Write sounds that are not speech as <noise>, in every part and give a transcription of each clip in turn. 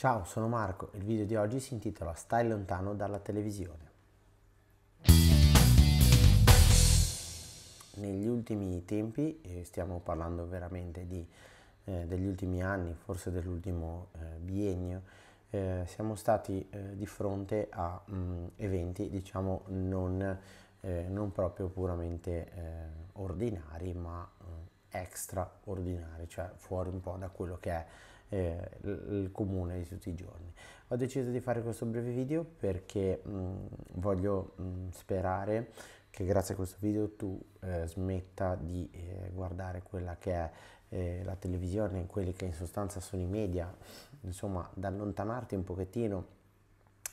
Ciao, sono Marco e il video di oggi si intitola Stai lontano dalla televisione. Negli ultimi tempi, e stiamo parlando veramente di, eh, degli ultimi anni, forse dell'ultimo eh, biennio, eh, siamo stati eh, di fronte a mh, mm, eventi diciamo non, eh, non proprio puramente eh, ordinari, ma extraordinari, cioè fuori un po' da quello che è eh, il comune di tutti i giorni. Ho deciso di fare questo breve video perché mh, mm, voglio mh, mm, sperare che grazie a questo video tu eh, smetta di eh, guardare quella che è eh, la televisione, quelli che in sostanza sono i media, insomma, da allontanarti un pochettino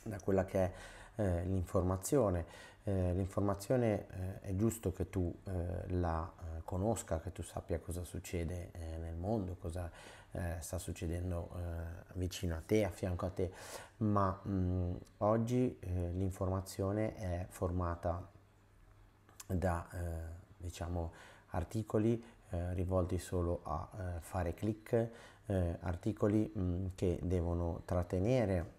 da quella che è eh, l'informazione eh, l'informazione eh, è giusto che tu eh, la eh, conosca, che tu sappia cosa succede eh, nel mondo, cosa sta succedendo vicino a te, a fianco a te, ma mh, mm, oggi l'informazione è formata da diciamo, articoli rivolti solo a fare click, articoli mh, mm, che devono trattenere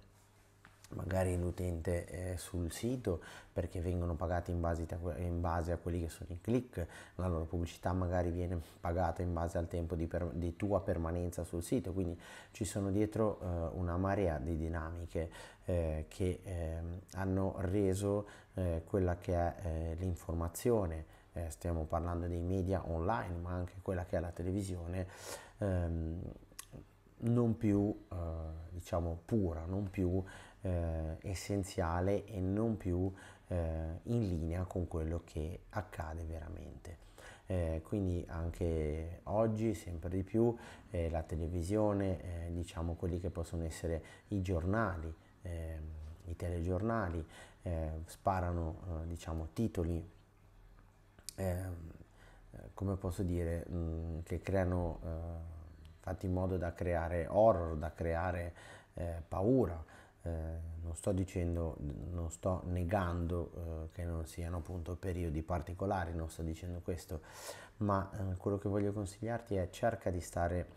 magari l'utente è eh, sul sito perché vengono pagati in base, a, in base, a, quelli che sono i click, la loro pubblicità magari viene pagata in base al tempo di, per, di tua permanenza sul sito, quindi ci sono dietro eh, una marea di dinamiche eh, che eh, hanno reso eh, quella che è eh, l'informazione, stiamo parlando dei media online, ma anche quella che è la televisione. Ehm, non più diciamo pura, non più eh, essenziale e non più eh, in linea con quello che accade veramente. Eh, quindi anche oggi sempre di più eh, la televisione, eh, diciamo quelli che possono essere i giornali, ehm, i telegiornali, eh, sparano diciamo, titoli ehm, come posso dire, mh, mm, che creano, eh, fatti in modo da creare horror, da creare eh, paura, eh, non sto dicendo, non sto negando eh, che non siano appunto periodi particolari, non sto dicendo questo, ma eh, quello che voglio consigliarti è cerca di stare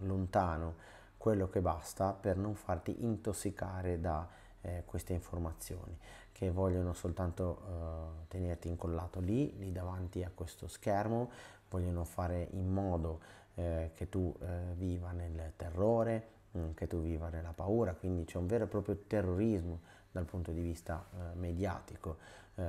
lontano quello che basta per non farti intossicare da eh, queste informazioni che vogliono soltanto eh, tenerti incollato lì, lì davanti a questo schermo, vogliono fare in modo eh, che tu viva nel terrore, Mm, che tu viva nella paura, quindi c'è un vero e proprio terrorismo dal punto di vista eh, mediatico eh,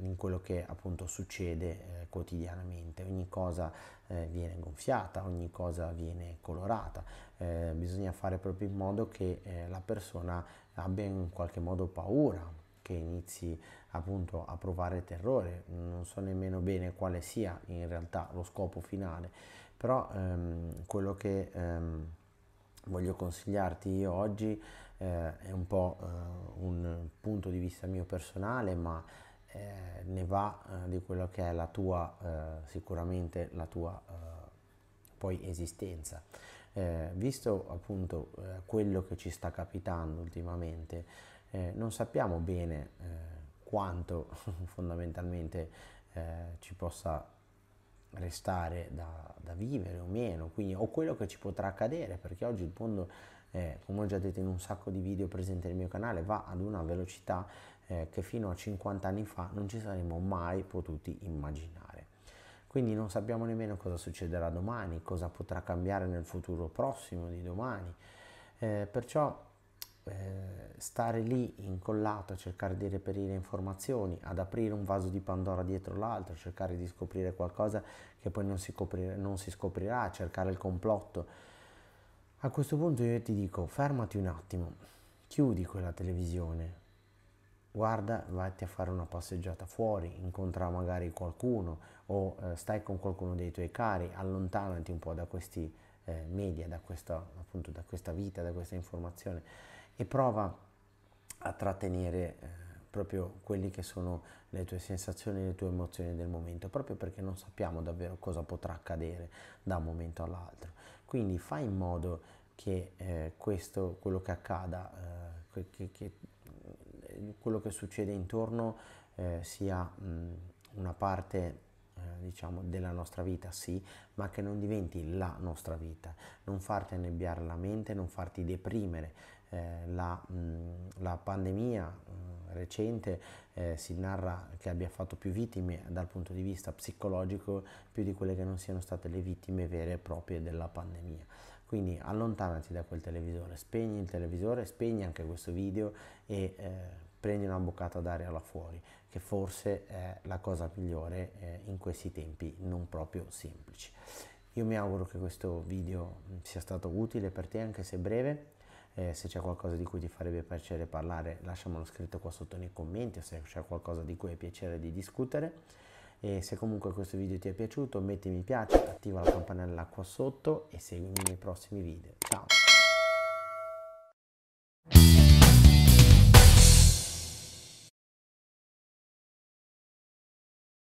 in quello che appunto succede eh, quotidianamente, ogni cosa eh, viene gonfiata, ogni cosa viene colorata, eh, bisogna fare proprio in modo che eh, la persona abbia in qualche modo paura, che inizi appunto a provare terrore, non so nemmeno bene quale sia in realtà lo scopo finale, però ehm, quello che... Ehm, voglio consigliarti io oggi eh, è un po' eh, un punto di vista mio personale, ma eh, ne va eh, di quello che è la tua, eh, sicuramente la tua eh, poi esistenza. visto appunto quello che ci sta capitando ultimamente, non sappiamo bene quanto <laughs> fondamentalmente ci possa restare da, da, vivere o meno, quindi o quello che ci potrà accadere, perché oggi il mondo, eh, come ho già detto in un sacco di video presenti nel mio canale, va ad una velocità eh, che fino a 50 anni fa non ci saremmo mai potuti immaginare. Quindi non sappiamo nemmeno cosa succederà domani, cosa potrà cambiare nel futuro prossimo di domani. Eh, perciò eh, stare lì incollato a cercare di reperire informazioni, ad aprire un vaso di Pandora dietro l'altro, cercare di scoprire qualcosa che poi non si, coprire, non si scoprirà, cercare il complotto. A questo punto io ti dico, fermati un attimo, chiudi quella televisione, guarda, vatti a fare una passeggiata fuori, incontra magari qualcuno o eh, stai con qualcuno dei tuoi cari, allontanati un po' da questi eh, media, da questa, appunto, da questa vita, da questa informazione e prova a trattenere eh, proprio quelli che sono le tue sensazioni, le tue emozioni del momento, proprio perché non sappiamo davvero cosa potrà accadere da un momento all'altro. Quindi fai in modo che eh, questo, quello che accada, eh, che, che, eh, quello che succede intorno eh, sia mh, una parte eh, diciamo della nostra vita sì ma che non diventi la nostra vita non farti annebbiare la mente non farti deprimere eh, la, mh, mm, la, pandemia mh, mm, recente eh, si narra che abbia fatto più vittime dal punto di vista psicologico più di quelle che non siano state le vittime vere e proprie della pandemia. Quindi allontanati da quel televisore, spegni il televisore, spegni anche questo video e eh, prendi una boccata d'aria là fuori, che forse è la cosa migliore eh, in questi tempi non proprio semplici. Io mi auguro che questo video mm, sia stato utile per te anche se breve eh, se c'è qualcosa di cui ti farebbe piacere parlare, lasciamelo scritto qua sotto nei commenti o se c'è qualcosa di cui hai piacere di discutere. E se comunque questo video ti è piaciuto, metti mi piace, attiva la campanella qua sotto e seguimi nei prossimi video. Ciao!